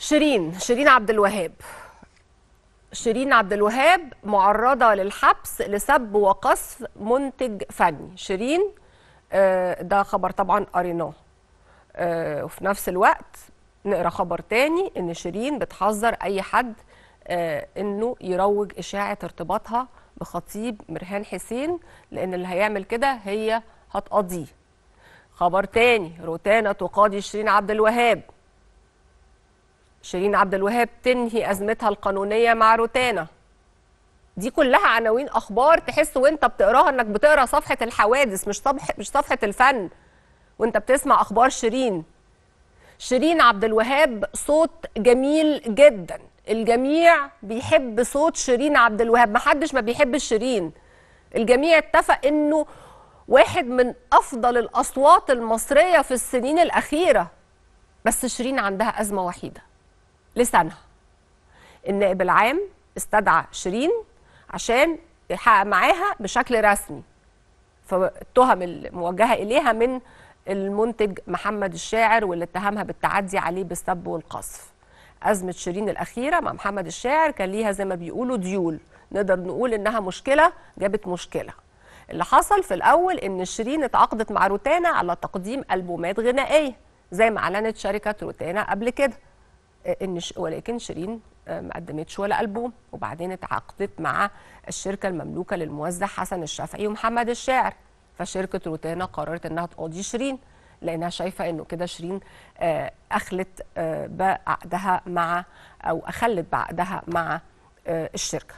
شيرين شيرين عبد الوهاب شيرين عبد الوهاب معرضه للحبس لسب وقصف منتج فني شيرين آه، ده خبر طبعا قريناه آه، وفي نفس الوقت نقرا خبر تاني ان شيرين بتحذر اي حد آه، انه يروج اشاعه ارتباطها بخطيب مرهان حسين لان اللي هيعمل كده هي هتقضيه خبر تاني روتانا تقاضي شيرين عبد الوهاب شيرين عبد الوهاب تنهي أزمتها القانونية مع روتانا دي كلها عناوين أخبار تحس وأنت بتقراها إنك بتقرا صفحة الحوادث مش صفحة مش صفحة الفن وأنت بتسمع أخبار شيرين شيرين عبد الوهاب صوت جميل جدا الجميع بيحب صوت شيرين عبد الوهاب محدش ما بيحبش شيرين الجميع اتفق انه واحد من افضل الاصوات المصريه في السنين الاخيره بس شيرين عندها ازمه وحيده لسنه النائب العام استدعى شيرين عشان يحقق معاها بشكل رسمي فالتهم الموجهه اليها من المنتج محمد الشاعر واللي اتهمها بالتعدي عليه بالسب والقصف ازمه شيرين الاخيره مع محمد الشاعر كان ليها زي ما بيقولوا ديول نقدر نقول انها مشكله جابت مشكله اللي حصل في الاول ان شيرين اتعاقدت مع روتانا على تقديم البومات غنائيه زي ما اعلنت شركه روتانا قبل كده آه، ولكن شيرين ما آه، قدمتش ولا البوم وبعدين اتعاقدت مع الشركه المملوكه للموزع حسن الشافعي ومحمد الشاعر فشركه روتانا قررت انها تقاضي شيرين لانها شايفه انه كده شيرين آه، اخلت بعقدها مع او اخلت بعقدها مع الشركه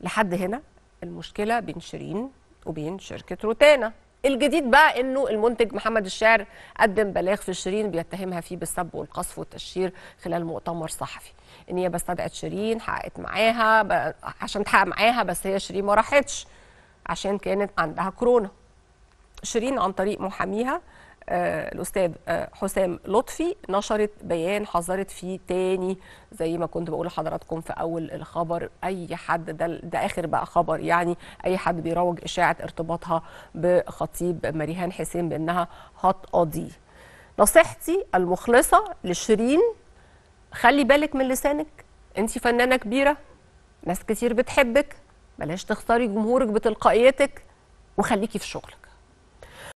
لحد هنا المشكله بين شيرين وبين شركه روتانا الجديد بقى انه المنتج محمد الشاعر قدم بلاغ في شيرين بيتهمها فيه بالسب والقصف والتشهير خلال مؤتمر صحفي ان هي استدعت شيرين حققت معاها ب... عشان تحقق معاها بس هي شيرين ما راحتش عشان كانت عندها كورونا شيرين عن طريق محاميها آه، الاستاذ آه، حسام لطفي نشرت بيان حذرت فيه تاني زي ما كنت بقول لحضراتكم في اول الخبر اي حد ده ده اخر بقى خبر يعني اي حد بيروج اشاعه ارتباطها بخطيب مريهان حسين بانها هتقضي نصيحتي المخلصه لشيرين خلي بالك من لسانك انت فنانه كبيره ناس كتير بتحبك بلاش تختاري جمهورك بتلقائيتك وخليكي في شغلك